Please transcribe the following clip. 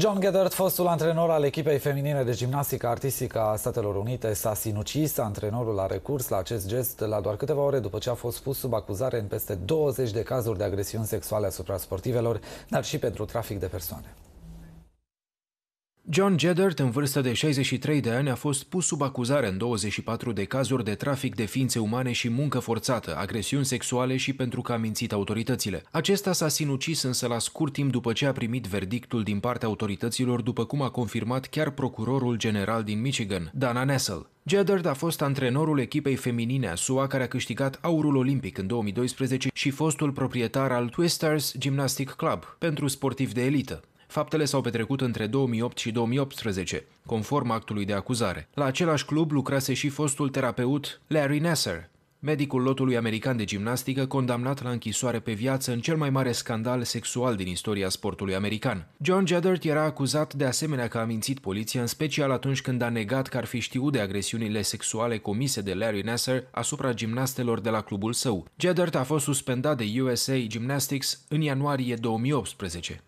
John Gedert, fostul antrenor al echipei feminine de gimnastică artistică a Statelor Unite, s-a sinucis. Antrenorul a recurs la acest gest la doar câteva ore după ce a fost pus sub acuzare în peste 20 de cazuri de agresiuni sexuale asupra sportivelor, dar și pentru trafic de persoane. John Jeddert, în vârstă de 63 de ani, a fost pus sub acuzare în 24 de cazuri de trafic de ființe umane și muncă forțată, agresiuni sexuale și pentru că a mințit autoritățile. Acesta s-a sinucis însă la scurt timp după ce a primit verdictul din partea autorităților, după cum a confirmat chiar procurorul general din Michigan, Dana Nessel. Jeddard a fost antrenorul echipei feminine a SUA care a câștigat aurul olimpic în 2012 și fostul proprietar al Twisters Gymnastic Club pentru sportivi de elită. Faptele s-au petrecut între 2008 și 2018, conform actului de acuzare. La același club lucrase și fostul terapeut Larry Nasser, medicul lotului american de gimnastică condamnat la închisoare pe viață în cel mai mare scandal sexual din istoria sportului american. John Jedert era acuzat de asemenea că a mințit poliția, în special atunci când a negat că ar fi știut de agresiunile sexuale comise de Larry Nasser asupra gimnastelor de la clubul său. Jedert a fost suspendat de USA Gymnastics în ianuarie 2018.